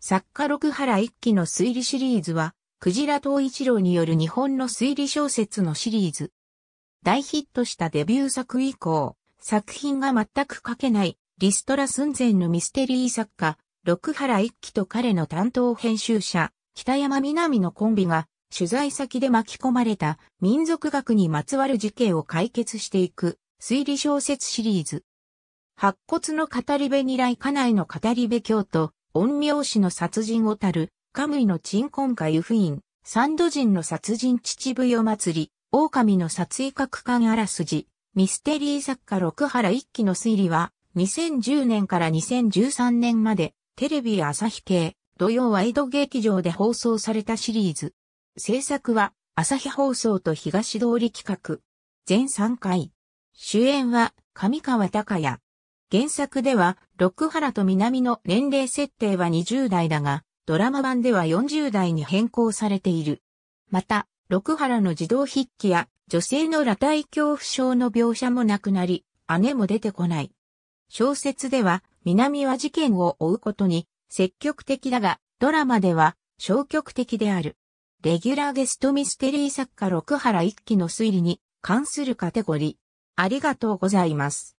作家六原一輝の推理シリーズは、クジラ東一郎による日本の推理小説のシリーズ。大ヒットしたデビュー作以降、作品が全く書けない、リストラ寸前のミステリー作家、六原一輝と彼の担当編集者、北山南のコンビが、取材先で巻き込まれた民族学にまつわる事件を解決していく推理小説シリーズ。白骨の語り部に来家内の語り部京都、陰陽師の殺人をたる、カムイの鎮魂会湯フイン、サンド人の殺人秩父夜祭り、狼の殺意角館あらすじ、ミステリー作家六原一揆の推理は、2010年から2013年まで、テレビ朝日系、土曜ワイド劇場で放送されたシリーズ。制作は、朝日放送と東通り企画。全3回。主演は、上川隆也、原作では、ロックハラと南の年齢設定は20代だが、ドラマ版では40代に変更されている。また、ロックハラの児童筆記や女性の裸体恐怖症の描写もなくなり、姉も出てこない。小説では、南は事件を追うことに積極的だが、ドラマでは消極的である。レギュラーゲストミステリー作家六原一輝の推理に関するカテゴリー。ありがとうございます。